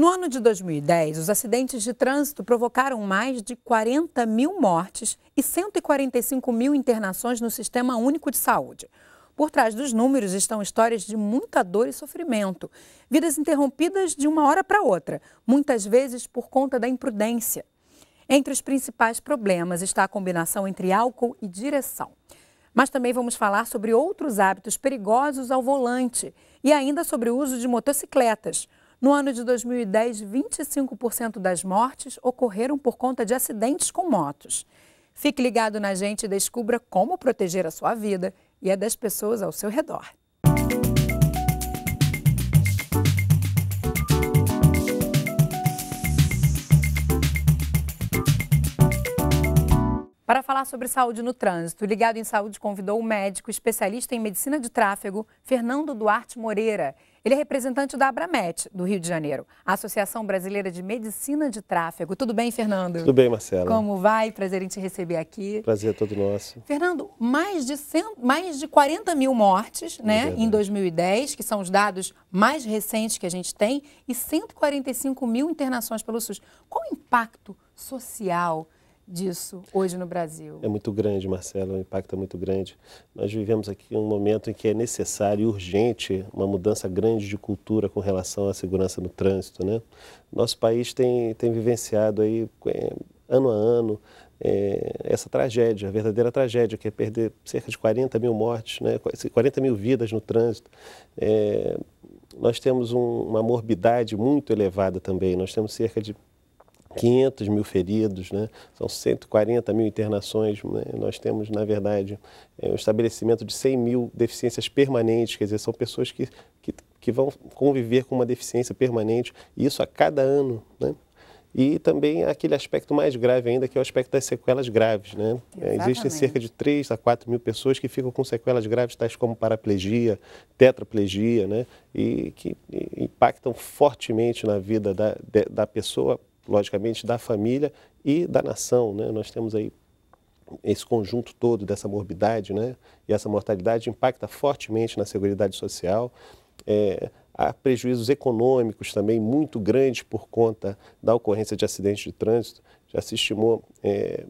No ano de 2010, os acidentes de trânsito provocaram mais de 40 mil mortes e 145 mil internações no Sistema Único de Saúde. Por trás dos números estão histórias de muita dor e sofrimento, vidas interrompidas de uma hora para outra, muitas vezes por conta da imprudência. Entre os principais problemas está a combinação entre álcool e direção. Mas também vamos falar sobre outros hábitos perigosos ao volante e ainda sobre o uso de motocicletas no ano de 2010, 25% das mortes ocorreram por conta de acidentes com motos. Fique ligado na gente e descubra como proteger a sua vida e a das pessoas ao seu redor. Para falar sobre saúde no trânsito, o Ligado em Saúde convidou o médico especialista em medicina de tráfego, Fernando Duarte Moreira. Ele é representante da Abramet, do Rio de Janeiro, a Associação Brasileira de Medicina de Tráfego. Tudo bem, Fernando? Tudo bem, Marcela. Como vai? Prazer em te receber aqui. Prazer é todo nosso. Fernando, mais de, mais de 40 mil mortes né, é em 2010, que são os dados mais recentes que a gente tem, e 145 mil internações pelo SUS. Qual o impacto social disso hoje no Brasil? É muito grande, Marcelo, o é impacto é muito grande. Nós vivemos aqui um momento em que é necessário e urgente uma mudança grande de cultura com relação à segurança no trânsito. Né? Nosso país tem, tem vivenciado aí, é, ano a ano, é, essa tragédia, a verdadeira tragédia, que é perder cerca de 40 mil mortes, né? 40 mil vidas no trânsito. É, nós temos um, uma morbidade muito elevada também. Nós temos cerca de 500 mil feridos, né? são 140 mil internações. Né? Nós temos, na verdade, é, um estabelecimento de 100 mil deficiências permanentes, quer dizer, são pessoas que, que, que vão conviver com uma deficiência permanente, e isso a cada ano. Né? E também aquele aspecto mais grave ainda, que é o aspecto das sequelas graves. Né? É, existem cerca de 3 a 4 mil pessoas que ficam com sequelas graves, tais como paraplegia, tetraplegia, né? e que impactam fortemente na vida da, da pessoa logicamente, da família e da nação. Né? Nós temos aí esse conjunto todo dessa morbidade, né? E essa mortalidade impacta fortemente na Seguridade Social. É, há prejuízos econômicos também muito grandes por conta da ocorrência de acidentes de trânsito. Já se estimou, é,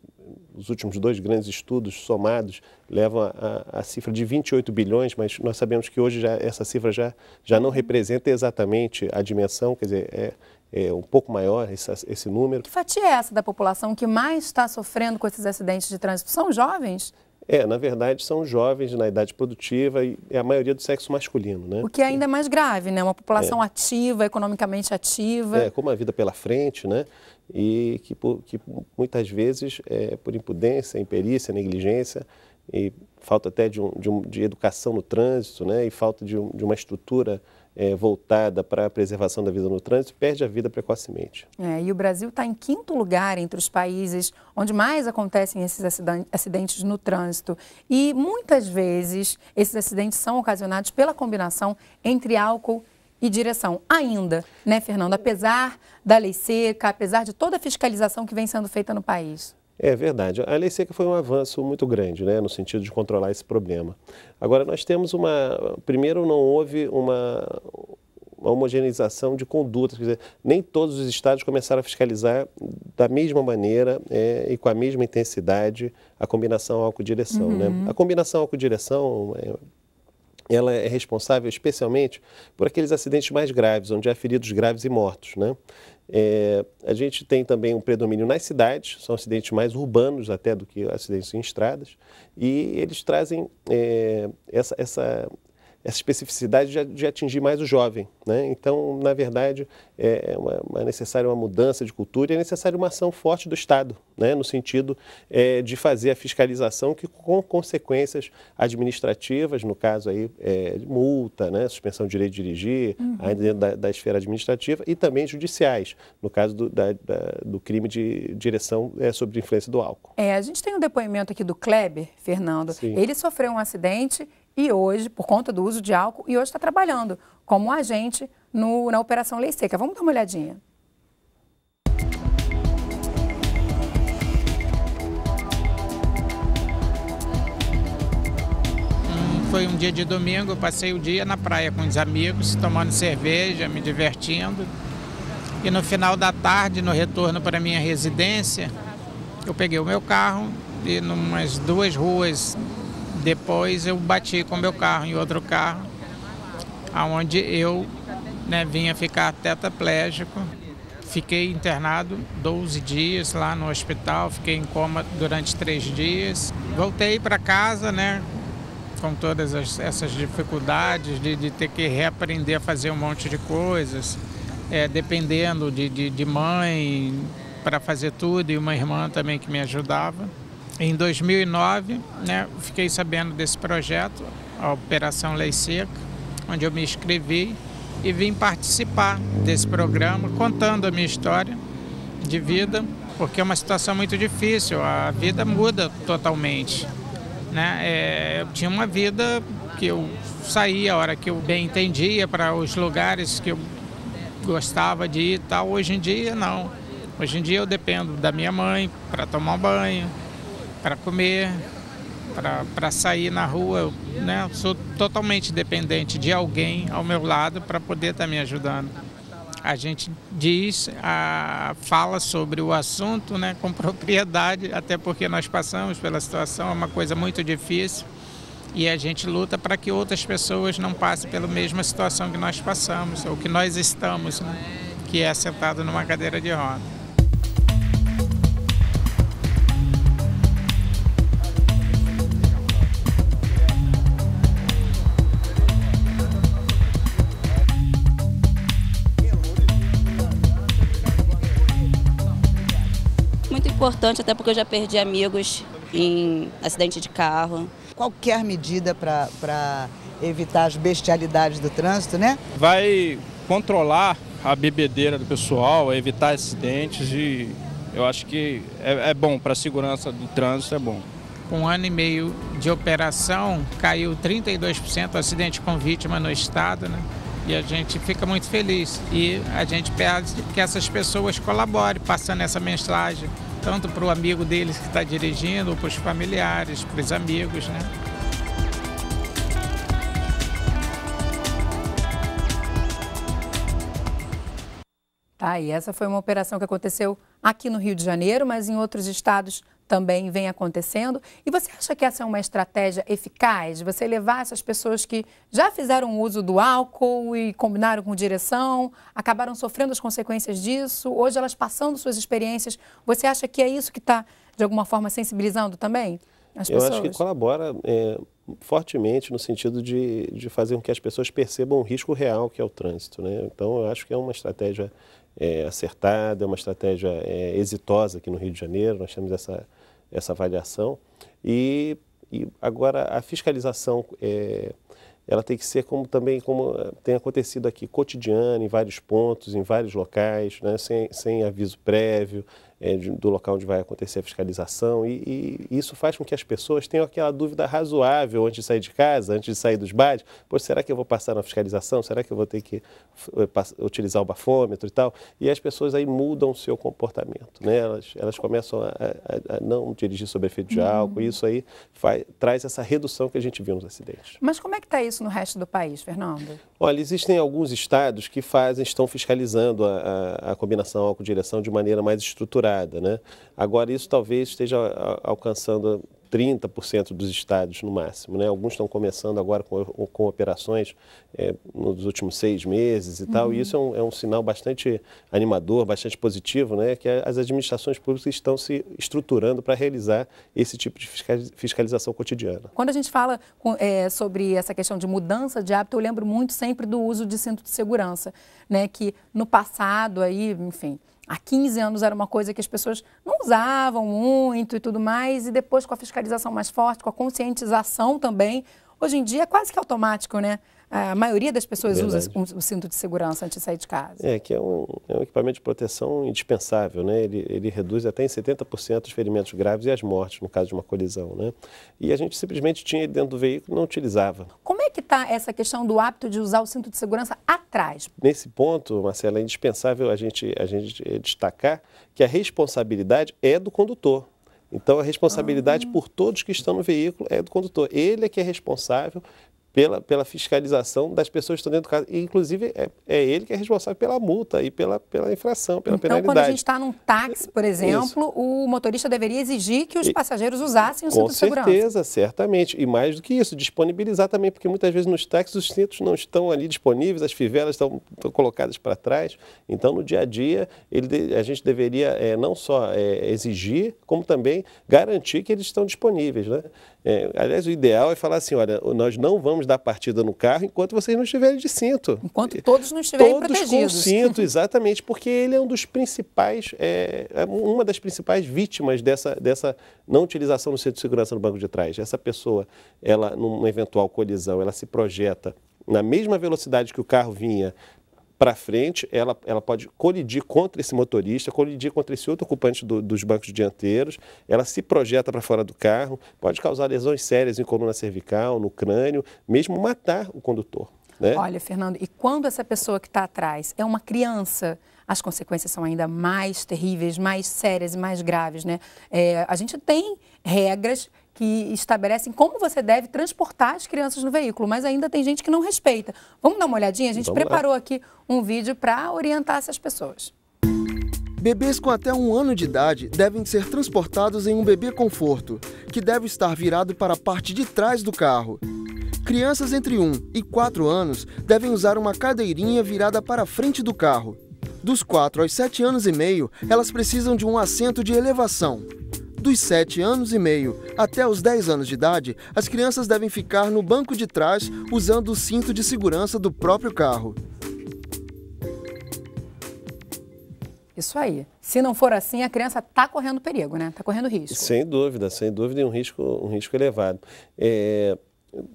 os últimos dois grandes estudos somados levam a, a, cifra de 28 bilhões, mas nós sabemos que hoje já, essa cifra já, já não representa exatamente a dimensão, quer dizer, é, é, um pouco maior esse, esse número. Que fatia é essa da população que mais está sofrendo com esses acidentes de trânsito? São jovens? É, na verdade, são jovens na idade produtiva e é a maioria do sexo masculino, né? O que é ainda é mais grave, né? Uma população é. ativa, economicamente ativa. É, com uma vida pela frente, né? E que, por, que muitas vezes, é, por impudência, imperícia, negligência e falta até de, um, de, um, de educação no trânsito, né? E falta de, um, de uma estrutura é, voltada para a preservação da vida no trânsito perde a vida precocemente. É, e o Brasil está em quinto lugar entre os países onde mais acontecem esses acidentes no trânsito. E muitas vezes esses acidentes são ocasionados pela combinação entre álcool e direção ainda, né, Fernando? Apesar da lei seca, apesar de toda a fiscalização que vem sendo feita no país. É verdade. A lei seca foi um avanço muito grande, né, no sentido de controlar esse problema. Agora nós temos uma, primeiro não houve uma, uma homogeneização de condutas, quer dizer, nem todos os estados começaram a fiscalizar da mesma maneira é, e com a mesma intensidade a combinação álcool-direção. Né? Uhum. Né? A combinação álcool-direção é, ela é responsável especialmente por aqueles acidentes mais graves, onde há feridos graves e mortos. Né? É, a gente tem também um predomínio nas cidades, são acidentes mais urbanos até do que acidentes em estradas, e eles trazem é, essa, essa, essa especificidade de, de, atingir mais o jovem. Né? Então, na verdade, é, é, uma, é necessária uma mudança de cultura e é necessária uma ação forte do Estado, né? no sentido é, de fazer a fiscalização que com consequências administrativas, no caso aí, é, multa, né? suspensão de direito de dirigir, uhum. ainda dentro da, da, esfera administrativa, e também judiciais, no caso do, da, da, do crime de direção é, sobre influência do álcool. É, a gente tem um depoimento aqui do Kleber, Fernando. Sim. Ele sofreu um acidente e hoje, por conta do uso de álcool, e hoje está trabalhando como agente no, na Operação Lei Seca. Vamos dar uma olhadinha. Hum, foi um dia de domingo, eu passei o dia na praia com os amigos, tomando cerveja, me divertindo. E no final da tarde, no retorno para minha residência, eu peguei o meu carro e, numas duas ruas depois eu bati com meu carro em outro carro, aonde eu né, vinha ficar tetraplégico. Fiquei internado 12 dias lá no hospital, fiquei em coma durante três dias. Voltei para casa, né? Com todas as, essas dificuldades de, de, ter que reaprender a fazer um monte de coisas, é, dependendo de, de, de mãe para fazer tudo e uma irmã também que me ajudava. Em 2009, né, fiquei sabendo desse projeto, a Operação Lei Seca, onde eu me inscrevi e vim participar desse programa, contando a minha história de vida, porque é uma situação muito difícil, a vida muda totalmente. Né? É, eu tinha uma vida que eu saía a hora que eu bem entendia para os lugares que eu gostava de ir e tal. Hoje em dia, não. Hoje em dia eu dependo da minha mãe para tomar banho, para comer, para sair na rua. Né? Sou totalmente dependente de alguém ao meu lado para poder estar tá me ajudando. A gente diz, a, fala sobre o assunto né, com propriedade, até porque nós passamos pela situação, é uma coisa muito difícil. E a gente luta para que outras pessoas não passem pela mesma situação que nós passamos, ou que nós estamos, né? que é sentado numa cadeira de roda. importante, até porque eu já perdi amigos em acidente de carro. Qualquer medida para evitar as bestialidades do trânsito, né? Vai controlar a bebedeira do pessoal, evitar acidentes e eu acho que é, é bom para a segurança do trânsito, é bom. Com um ano e meio de operação, caiu 32% acidente com vítima no estado, né? E a gente fica muito feliz. E a gente pede que essas pessoas colaborem passando essa mensagem tanto para o amigo deles que está dirigindo, para os familiares, para os amigos, né? Tá, e essa foi uma operação que aconteceu aqui no Rio de Janeiro, mas em outros estados também vem acontecendo. E você acha que essa é uma estratégia eficaz? Você levar essas pessoas que já fizeram uso do álcool e combinaram com direção, acabaram sofrendo as consequências disso, hoje elas passando suas experiências, você acha que é isso que está, de alguma forma, sensibilizando também as pessoas? Eu acho que colabora é, fortemente no sentido de, de fazer com que as pessoas percebam o risco real que é o trânsito. Né? Então, eu acho que é uma estratégia é, acertada, é uma estratégia é, exitosa aqui no Rio de Janeiro. Nós temos essa essa avaliação. E, e agora a fiscalização é, ela tem que ser como também como eh, tem acontecido aqui cotidiana em vários pontos, em vários locais, né? sem, sem aviso prévio, é, de, do local onde vai acontecer a fiscalização, e, e, isso faz com que as pessoas tenham aquela dúvida razoável antes de sair de casa, antes de sair dos bares: pois será que eu vou passar na fiscalização? Será que eu vou ter que eh, utilizar o bafômetro e tal? E as pessoas aí mudam o seu comportamento, né? elas, elas começam a, a, a não dirigir sob efeito de uhum. álcool, e isso aí faz, traz essa redução que a gente viu nos acidentes. Mas como é que está isso no resto do país, Fernando? Olha, existem alguns estados que fazem, estão fiscalizando a, a, a combinação álcool-direção de maneira mais estruturada né? Agora, isso talvez esteja alcançando 30% dos estados no máximo. Né? Alguns estão começando agora com, com operações é, nos últimos seis meses e uhum. tal, e uhum. isso é um, é um, sinal bastante animador, bastante positivo, né? que as administrações públicas estão se estruturando para realizar esse tipo de fiscalização cotidiana. Quando a gente fala é, sobre essa questão de mudança de hábito, eu lembro muito sempre do uso de cinto de segurança, né? que no passado, aí, enfim, há 15 anos era uma coisa que as pessoas não usavam muito e tudo mais, e depois com a fiscalização mais forte, com a conscientização também. Hoje em dia é quase que automático, né? A maioria das pessoas Verdade. usa o cinto de segurança antes de sair de casa. É, que é um, é um equipamento de proteção indispensável, né? Ele, ele reduz até em 70% os ferimentos graves e as mortes no caso de uma colisão, né? E a gente simplesmente tinha ele dentro do veículo não utilizava. Como é que está essa questão do hábito de usar o cinto de segurança atrás? Nesse ponto, Marcela, é indispensável a gente, a gente destacar que a responsabilidade é do condutor. Então, a responsabilidade ah. por todos que estão no veículo é do condutor. Ele é que é responsável pela, pela fiscalização das pessoas que estão dentro do carro E, inclusive, é, é ele que é responsável pela multa e pela, pela infração, pela então, penalidade. Então, quando a gente está num táxi, por exemplo, Isso. o motorista deveria exigir que os passageiros usassem o Com cinto de certeza, segurança. Com certeza, certamente. E mais do que isso, disponibilizar também, porque muitas vezes nos táxis os cintos não estão ali disponíveis, as fivelas estão, estão colocadas para trás. Então, no dia a dia, ele, a gente deveria é, não só é, exigir, como também garantir que eles estão disponíveis. Né? É, aliás, o ideal é falar assim: olha, nós não vamos dar partida no carro enquanto vocês não estiverem de cinto. Enquanto todos não estiverem todos protegidos. Todos com cinto, exatamente, porque ele é um dos principais, é, é, uma das principais vítimas dessa, dessa não utilização do cinto de segurança no banco de trás. Essa pessoa, ela numa eventual colisão, ela se projeta na mesma velocidade que o carro vinha, para frente, ela, ela pode colidir contra esse motorista, colidir contra esse outro ocupante do, dos bancos dianteiros, ela se projeta para fora do carro, pode causar lesões sérias em coluna cervical, no crânio, mesmo matar o condutor. Né? Olha, Fernando, e quando essa pessoa que está atrás é uma criança, as consequências são ainda mais terríveis, mais sérias e mais graves, né? É, a gente tem regras que estabelecem como você deve transportar as crianças no veículo, mas ainda tem gente que não respeita. Vamos dar uma olhadinha? A gente Vamos preparou lá. aqui um vídeo para orientar essas pessoas. Bebês com até um ano de idade devem ser transportados em um bebê conforto, que deve estar virado para a parte de trás do carro. Crianças entre 1 e 4 anos devem usar uma cadeirinha virada para a frente do carro. Dos 4 aos 7 anos e meio, elas precisam de um assento de elevação. Dos 7 anos e meio até os 10 anos de idade, as crianças devem ficar no banco de trás usando o cinto de segurança do próprio carro. Isso aí. Se não for assim, a criança está correndo perigo, né? Está correndo risco. Sem dúvida, sem dúvida, e um risco, um risco elevado. É,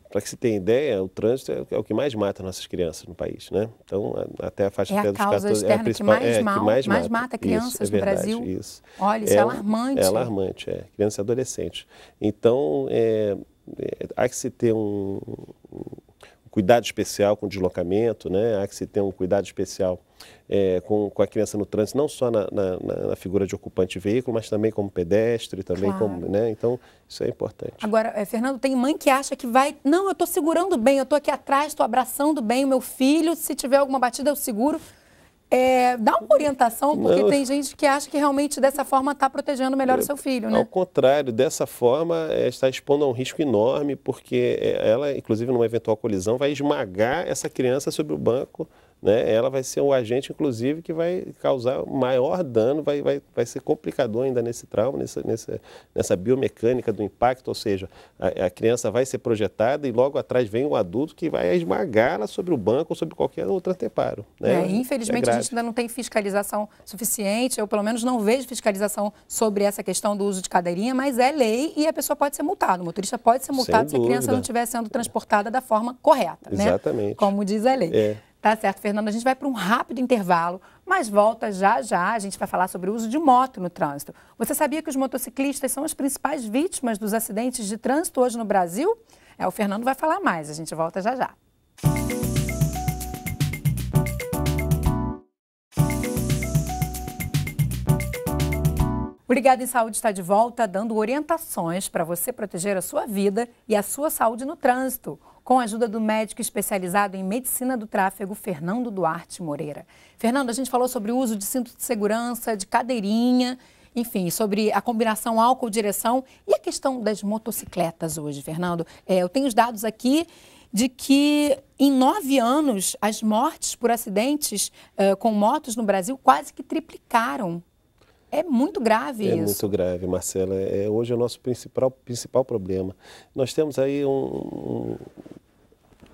para que se tenha ideia, o trânsito é, é o que mais mata nossas crianças no país, né? Então, até a faixa é a dos 14 é a principal, que mais, é, mal, que mais, mais mata. mata crianças isso, é verdade, no Brasil. Isso. Olha, isso é, é alarmante. É alarmante, é. Crianças e adolescentes. Então, é, é, há que se ter um cuidado especial com o deslocamento, né? há que se ter um cuidado especial é, com, com, a criança no trânsito, não só na, na, na, figura de ocupante de veículo, mas também como pedestre, também claro. como, né? Então, isso é importante. Agora, é, Fernando, tem mãe que acha que vai, não, eu estou segurando bem, eu estou aqui atrás, estou abraçando bem o meu filho, se tiver alguma batida eu seguro. É, dá uma orientação, porque não, tem gente que acha que realmente dessa forma está protegendo melhor é, o seu filho, né? Ao contrário, dessa forma é, está expondo a um risco enorme, porque é, ela, inclusive numa eventual colisão, vai esmagar essa criança sobre o banco né, ela vai ser um agente, inclusive, que vai causar maior dano, vai, vai, vai ser complicador ainda nesse trauma, nessa, nessa, nessa biomecânica do impacto, ou seja, a, a, criança vai ser projetada e logo atrás vem um adulto que vai esmagá-la sobre o banco ou sobre qualquer outro anteparo. Né? É, é infelizmente, é a gente ainda não tem fiscalização suficiente, eu pelo menos não vejo fiscalização sobre essa questão do uso de cadeirinha, mas é lei e a pessoa pode ser multada, o motorista pode ser multado Sem se a criança não estiver sendo transportada da forma correta. Né? Exatamente. Né? Como diz a lei. É. Tá certo, Fernando. A gente vai para um rápido intervalo, mas volta já já. A gente vai falar sobre o uso de moto no trânsito. Você sabia que os motociclistas são as principais vítimas dos acidentes de trânsito hoje no Brasil? É, o Fernando vai falar mais. A gente volta já já. Obrigada em Saúde está de volta dando orientações para você proteger a sua vida e a sua saúde no trânsito com a ajuda do médico especializado em medicina do tráfego, Fernando Duarte Moreira. Fernando, a gente falou sobre o uso de cinto de segurança, de cadeirinha, enfim, sobre a combinação álcool-direção e a questão das motocicletas hoje, Fernando. É, eu tenho os dados aqui de que em nove anos as mortes por acidentes uh, com motos no Brasil quase que triplicaram é muito grave é isso. É muito grave, Marcela. É, hoje é o nosso principal, principal problema. Nós temos aí um,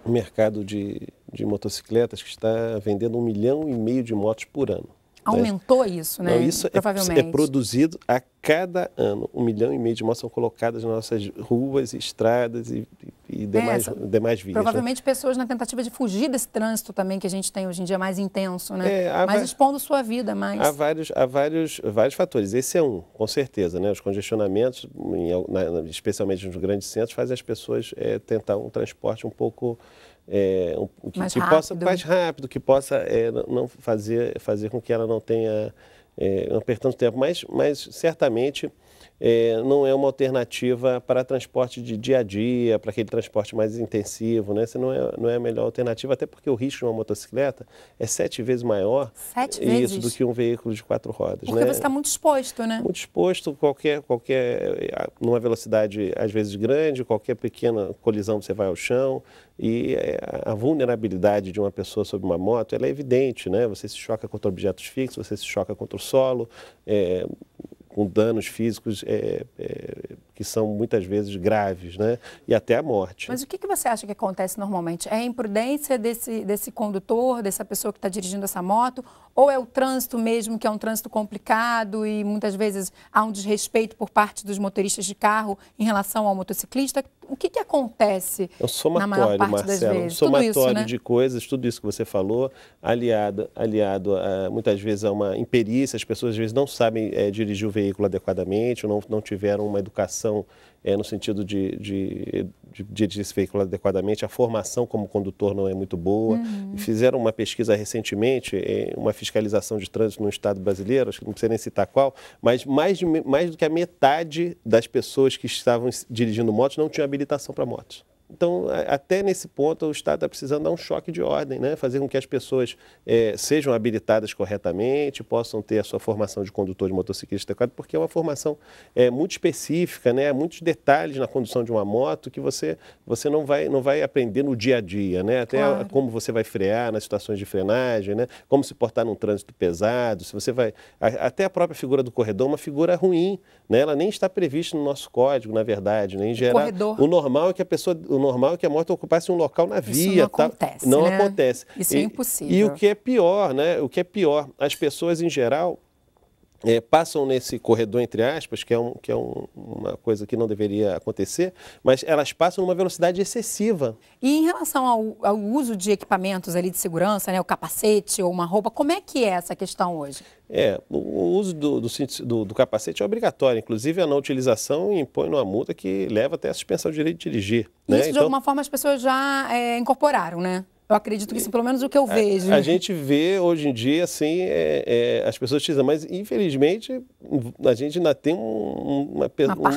um mercado de, de motocicletas que está vendendo um milhão e meio de motos por ano. Né? Aumentou né? isso, né? Não, isso Provavelmente. É, é, produzido a cada ano. Um milhão e meio de motos são colocadas nas nossas ruas, estradas e, e e demais, é, demais vias. Provavelmente né? pessoas na tentativa de fugir desse trânsito também que a gente tem hoje em dia mais intenso, né? É, mais expondo sua vida mais. Há vários, há vários, vários fatores. Esse é um, com certeza, né? Os congestionamentos, em, na, especialmente nos grandes centros, fazem as pessoas é, tentar um transporte um pouco é, um, mais que possa mais rápido, que possa é, não fazer fazer com que ela não tenha é, não perca tanto tempo, mas, mas certamente é, não é uma alternativa para transporte de dia a dia, para aquele transporte mais intensivo, né? Essa não é, não é a melhor alternativa, até porque o risco de uma motocicleta é sete vezes maior sete isso, do que um veículo de quatro rodas. Porque né? você está muito exposto, né? Muito exposto, qualquer, qualquer, numa velocidade às vezes grande, qualquer pequena colisão você vai ao chão e é, a vulnerabilidade de uma pessoa sobre uma moto, é evidente, né? Você se choca contra objetos fixos, você se choca contra o solo, é, com danos físicos é, é, que são muitas vezes graves, né? E até a morte. Mas o que, você acha que acontece normalmente? É a imprudência desse, desse condutor, dessa pessoa que está dirigindo essa moto? Ou é o trânsito mesmo, que é um trânsito complicado e muitas vezes há um desrespeito por parte dos motoristas de carro em relação ao motociclista? O que, que acontece é um somatório, na maior parte Marcelo, das vezes? Um somatório isso, né? de coisas, tudo isso que você falou, aliado, aliado a, muitas vezes a uma imperícia, as pessoas às vezes não sabem é, dirigir o veículo veículo adequadamente, ou não, não tiveram uma educação é, no sentido de, de, de, dirigir esse veículo adequadamente, a formação como condutor não é muito boa. Uhum. Fizeram uma pesquisa recentemente, eh, uma fiscalização de trânsito no estado brasileiro, acho que não precisa nem citar qual, mas mais, de, mais do que a metade das pessoas que estavam dirigindo motos não tinham habilitação para motos. Então, até nesse ponto, o Estado está precisando dar um choque de ordem, né? fazer com que as pessoas é, sejam habilitadas corretamente, possam ter a sua formação de condutor de motociclista adequada, porque é uma formação é, muito específica, né? muitos detalhes na condução de uma moto que você, você não, vai, não vai aprender no dia a dia, né? até claro. como você vai frear nas situações de frenagem, né? como se portar num trânsito pesado, se você vai... até a própria figura do corredor é uma figura ruim, né? ela nem está prevista no nosso código, na verdade. Né? Em geral, o, o normal é que a pessoa normal é que a moto ocupasse um local na Isso via. Não tá? acontece. Não né? acontece. Isso é e, é impossível. E o que é pior, né? O que é pior, as pessoas em geral é, passam nesse corredor, entre aspas, que é, um, que é um, uma coisa que não deveria acontecer, mas elas passam numa velocidade excessiva. E em relação ao, ao uso de equipamentos ali de segurança, né, o capacete ou uma roupa, como é que é essa questão hoje? É, o, o uso do, do, do, capacete é obrigatório, inclusive a não utilização impõe uma multa que leva até a suspensão do direito de dirigir. Isso, né? de então, alguma forma, as pessoas já é, incorporaram, né? Eu acredito que isso, pelo menos o que eu vejo. A, a gente vê hoje em dia, assim, é, é, as pessoas dizem, mas infelizmente a gente ainda tem um, uma,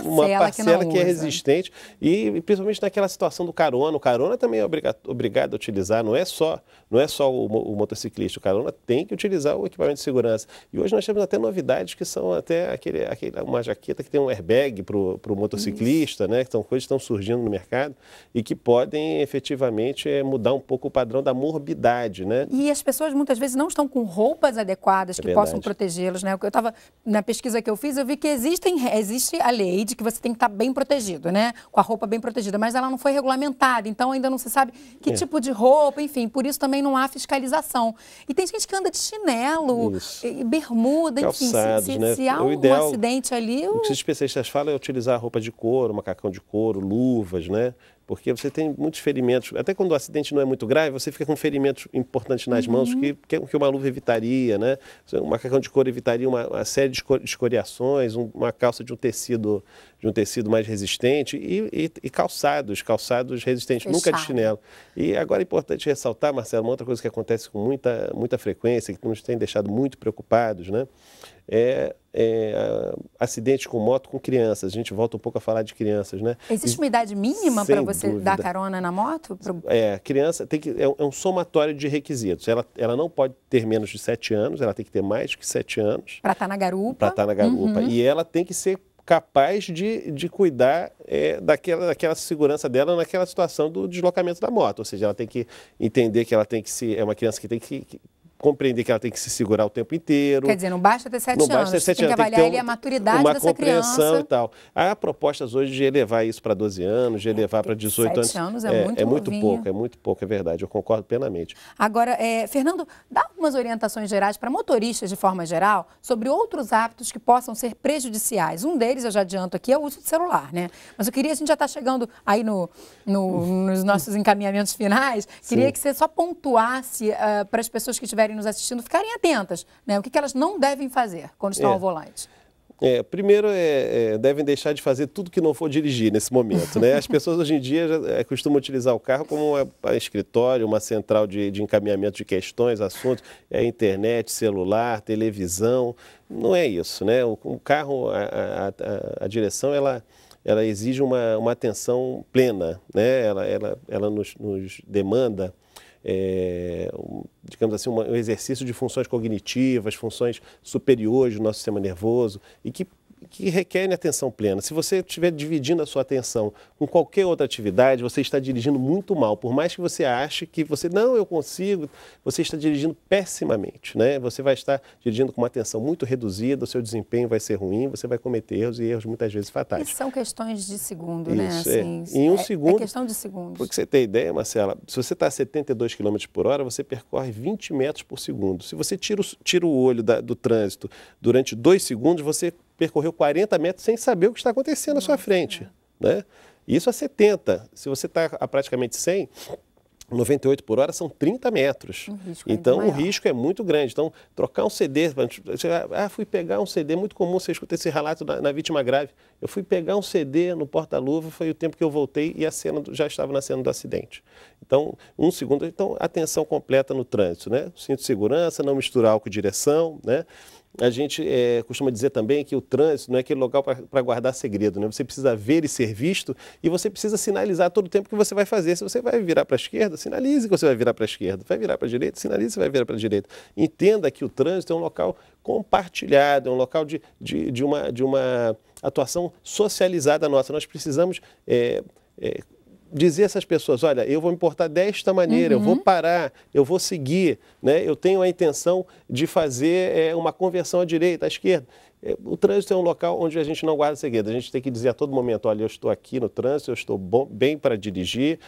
uma, parcela, que, que é resistente e principalmente naquela situação do carona. O carona também é obrigado a utilizar, não é só, não é só o, o, motociclista. O carona tem que utilizar o equipamento de segurança. E hoje nós temos até novidades que são até aquele, aquele, uma jaqueta que tem um airbag para o motociclista, né? Que são coisas que estão surgindo no mercado e que podem efetivamente eh, mudar um pouco o padrão da morbidade, né? E as pessoas muitas vezes não estão com roupas adequadas é que possam protegê-los, né? Eu estava na né, pesquisa pesquisa que eu fiz, eu vi que existem, existe a lei de que você tem que estar tá bem protegido, né? Com a roupa bem protegida, mas ela não foi regulamentada, então ainda não se sabe que é. tipo de roupa, enfim, por isso também não há fiscalização. E tem gente que anda de chinelo, bermuda, Calçados, enfim, se, né? se, há um ideal, acidente ali... O que os especialistas falam é utilizar roupa de couro, macacão de couro, luvas, né? porque você tem muitos ferimentos. Até quando o acidente não é muito grave, você fica com ferimentos importantes nas uhum. mãos que, é que uma luva evitaria, né? Um macacão de couro evitaria uma, uma série de escoriações, uma calça de um tecido de um tecido mais resistente e, e, e calçados, calçados resistentes, Fechado. nunca de chinelo. E agora é importante ressaltar, Marcelo, uma outra coisa que acontece com muita, muita frequência, que nos tem deixado muito preocupados, né? É é, acidentes com moto com crianças. A gente volta um pouco a falar de crianças, né? Existe uma idade mínima para você dúvida. dar carona na moto? É, criança tem que é, é, um somatório de requisitos. Ela, ela não pode ter menos de 7 anos, ela tem que ter mais que 7 anos. Para estar tá na garupa. Para estar tá na garupa. Uhum. E ela tem que ser capaz de, de cuidar é, daquela, daquela segurança dela naquela situação do deslocamento da moto. Ou seja, ela tem que entender que ela tem que se. É uma criança que tem que, que compreender que ela tem que se segurar o tempo inteiro. Quer dizer, não basta ter sete não anos. Basta ter sete tem anos. que avaliar tem que a maturidade uma dessa compreensão criança. e tal. Há propostas hoje de elevar isso para 12 anos, de elevar é, para 18 sete anos. É, é, é, muito, é muito pouco, é muito pouco, é verdade. Eu concordo plenamente. Agora, é, Fernando, dá algumas orientações gerais para motoristas de forma geral sobre outros hábitos que possam ser prejudiciais. Um deles, eu já adianto aqui, é o uso de celular, né? Mas eu queria, a gente já está chegando aí no, no, nos nossos encaminhamentos finais, queria Sim. que você só pontuasse uh, ah, para as pessoas que estiverem nos assistindo ficarem atentas, né? O que, que elas não devem fazer quando estão é. ao volante. É, primeiro, é, é, devem deixar de fazer tudo que não for dirigir nesse momento. Né? As pessoas hoje em dia já, é, costumam utilizar o carro como é, um escritório, uma central de, de, encaminhamento de questões, assuntos, é internet, celular, televisão. Não é isso. Né? O, o carro, a, a, a, direção, ela, ela exige uma, uma atenção plena, né? ela, ela, ela nos, nos demanda. É, digamos assim, um exercício de funções cognitivas, funções superiores do nosso sistema nervoso e que que requerem atenção plena. Se você estiver dividindo a sua atenção com qualquer outra atividade, você está dirigindo muito mal. Por mais que você ache que você, não, eu consigo, você está dirigindo pessimamente. Né? Você vai estar dirigindo com uma atenção muito reduzida, o seu desempenho vai ser ruim, você vai cometer erros e erros muitas vezes fatais. E são questões de segundo, né? Isso, né? Assim, é. Em um é, é segundo. É questão de segundos. Porque você tem ideia, Marcela, se você está a 72 km por hora, você percorre 20 metros por segundo. Se você tira o, tira o olho da, do trânsito durante dois segundos, você percorreu 40 metros sem saber o que está acontecendo Nossa. à sua frente. Né? Isso é a 70. Se você está a praticamente 100, 98 por hora são 30 metros. Um é então o risco é muito grande. Então, trocar um CD. Ah, fui pegar um CD, é muito comum você escuta esse relato na, na vítima grave. Eu fui pegar um CD no porta-luva, foi o tempo que eu voltei e a cena já estava na cena do acidente. Então, um segundo. Então, atenção completa no trânsito, né? Cinto de segurança, não misturar álcool e direção, né? a gente é, costuma dizer também que o trânsito não é aquele local para guardar segredo, né? Você precisa ver e ser visto e você precisa sinalizar todo o tempo que você vai fazer. Se você vai virar para a esquerda, sinalize que você vai virar para a esquerda. Vai virar para a direita, sinalize que você vai virar para a direita. Entenda que o trânsito é um local compartilhado, é um local de, de, de uma, de uma atuação socializada nossa. Nós precisamos é, é, dizer a essas pessoas, olha, eu vou me portar desta maneira, uhum. eu vou uhum. parar, eu vou seguir, né? eu tenho a intenção de fazer é, uma conversão à direita, à esquerda. É, o trânsito é um local onde a gente não guarda segredo. A gente tem que dizer a todo momento: olha, eu estou aqui no trânsito, eu estou bom, bem para dirigir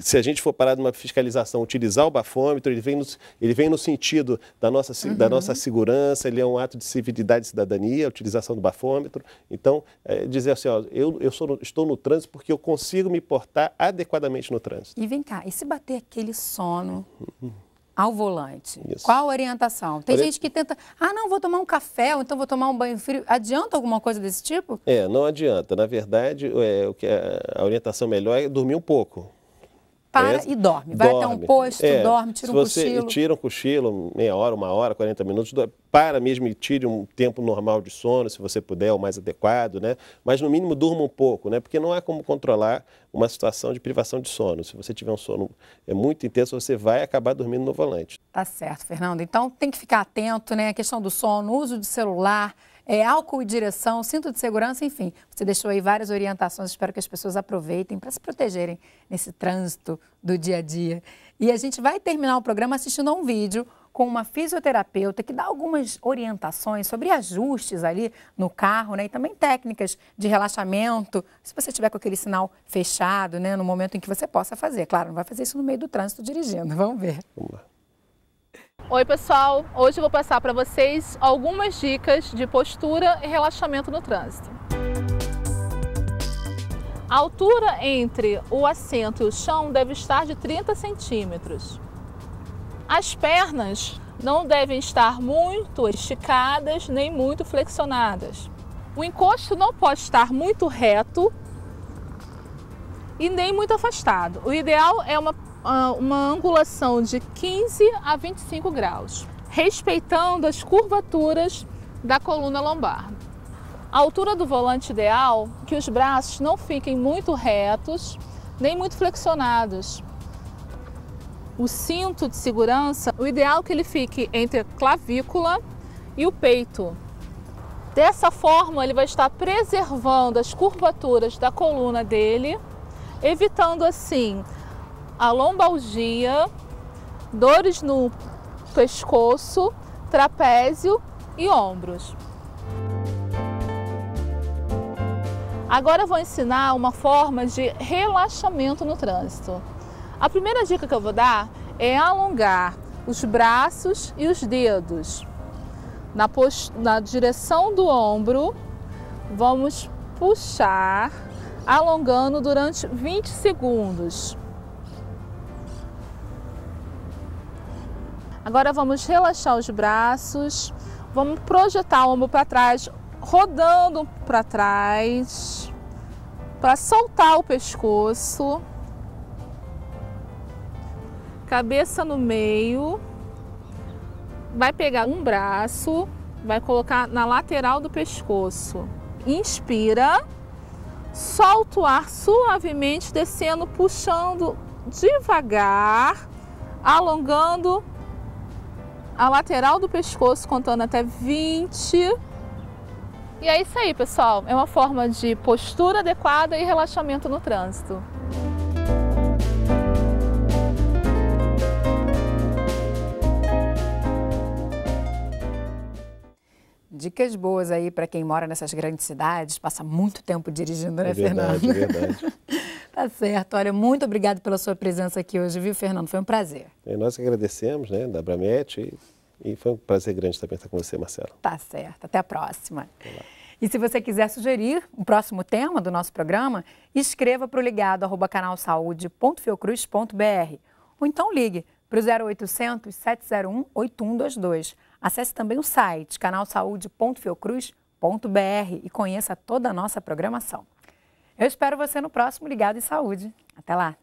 se a gente for parar numa fiscalização, utilizar o bafômetro, então ele vem no, ele vem no sentido da nossa, uhum. da nossa segurança, ele é um ato de civilidade e cidadania, a utilização do bafômetro. Então, é, dizer assim, ó, eu, eu sou, estou no trânsito porque eu consigo me portar adequadamente no trânsito. E vem cá, e se bater aquele sono? Uhum. ao volante. Isso. Qual a orientação? Tem Ori... gente que tenta, ah, não, vou tomar um café, ou então vou tomar um banho frio. Adianta alguma coisa desse tipo? É, não adianta. Na verdade, é, o que é, a orientação melhor é dormir um pouco para é, e dorme. Vai dorme. até um posto, é, dorme, tira um você cochilo. Tira um cochilo, meia hora, uma hora, 40 minutos, para mesmo e tire um tempo normal de sono, se você puder, o mais adequado, né? Mas no mínimo durma um pouco, né? Porque não há como controlar uma situação de privação de sono. Se você tiver um sono é muito intenso, você vai acabar dormindo no volante. Tá certo, Fernando. Então tem que ficar atento, né? A questão do sono, uso de celular é, álcool e direção, cinto de segurança, enfim. Você deixou aí várias orientações, espero que as pessoas aproveitem para se protegerem nesse trânsito do dia a dia. E a gente vai terminar o programa assistindo a um vídeo com uma fisioterapeuta que dá algumas orientações sobre ajustes ali no carro, né? E também técnicas de relaxamento, se você tiver com aquele sinal fechado, né? No momento em que você possa fazer. Claro, não vai fazer isso no meio do trânsito dirigindo. Vamos ver. Vamos lá. Oi, pessoal! Hoje eu vou passar para vocês algumas dicas de postura e relaxamento no trânsito. A altura entre o assento e o chão deve estar de 30 centímetros. As pernas não devem estar muito esticadas nem muito flexionadas. O encosto não pode estar muito reto e nem muito afastado. O ideal é uma ah, uma angulação de 15 a 25 graus, respeitando as curvaturas da coluna lombar. A altura do volante ideal que os braços não fiquem muito retos nem muito flexionados. O cinto de segurança, o ideal é que ele fique entre a clavícula e o peito. Dessa forma, ele vai estar preservando as curvaturas da coluna dele, evitando assim a lombalgia, dores no pescoço, trapézio e ombros. Agora eu vou ensinar uma forma de relaxamento no trânsito. A primeira dica que eu vou dar é alongar os braços e os dedos. Na, na direção do ombro, vamos puxar, alongando durante 20 segundos. Agora vamos relaxar os braços, vamos projetar o ombro para trás, rodando para trás, para soltar o pescoço. Cabeça no meio. Vai pegar um braço, vai colocar na lateral do pescoço. Inspira. Solta o ar suavemente, descendo, puxando devagar, alongando a lateral do pescoço contando até 20. E é isso aí, pessoal. É uma forma de postura adequada e relaxamento no trânsito. Dicas boas aí para quem mora nessas grandes cidades, passa muito tempo dirigindo, né, é verdade, Fernando? É verdade. Tá certo. Olha, muito obrigado pela sua presença aqui hoje, viu, Fernando? Foi um prazer. E é, nós que agradecemos, né, da Bramet e foi um prazer grande também estar com você, Marcelo. Tá certo. Até a próxima. E se você quiser sugerir um próximo tema do nosso programa, escreva para o ligado arroba ou então ligue para o 0800 701 8122. Acesse também o site canalsaude.fiocruz.br e conheça toda a nossa programação. Eu espero você no próximo Ligado em Saúde. Até lá!